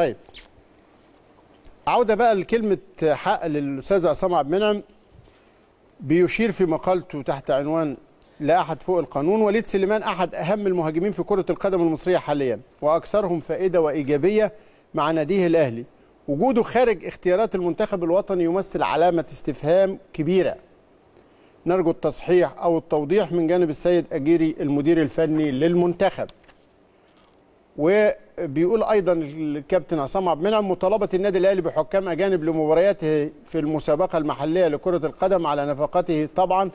طيب عودة بقى لكلمة حق للأستاذ عصام عبد المنعم بيشير في مقالته تحت عنوان لا أحد فوق القانون وليد سليمان أحد أهم المهاجمين في كرة القدم المصرية حاليا وأكثرهم فائدة وإيجابية مع ناديه الأهلي وجوده خارج اختيارات المنتخب الوطني يمثل علامة استفهام كبيرة نرجو التصحيح أو التوضيح من جانب السيد أجيري المدير الفني للمنتخب وبيقول ايضا الكابتن عصام عبد المنعم مطالبه النادي الاهلي بحكام اجانب لمبارياته في المسابقه المحليه لكره القدم على نفقته طبعا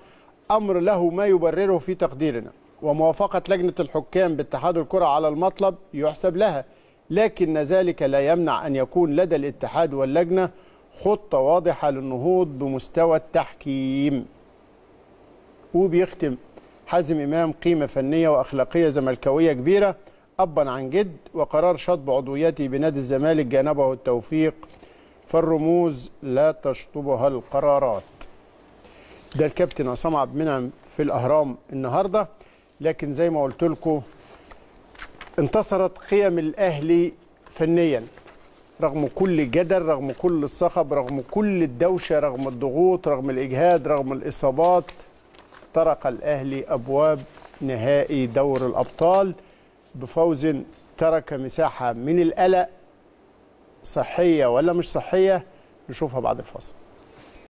امر له ما يبرره في تقديرنا وموافقه لجنه الحكام باتحاد الكره على المطلب يحسب لها لكن ذلك لا يمنع ان يكون لدى الاتحاد واللجنه خطه واضحه للنهوض بمستوى التحكيم وبيختم حازم امام قيمه فنيه واخلاقيه زملكاويه كبيره أبا عن جد وقرار شطب عضويتي بنادي الزمالك جانبه التوفيق فالرموز لا تشطبها القرارات ده الكابتن عصام عبد المنعم في الأهرام النهاردة لكن زي ما قلت لكم انتصرت قيم الأهلي فنيا رغم كل جدل رغم كل الصخب رغم كل الدوشة رغم الضغوط رغم الإجهاد رغم الإصابات طرق الأهلي أبواب نهائي دور الأبطال بفوز ترك مساحة من القلق صحية ولا مش صحية نشوفها بعد الفاصل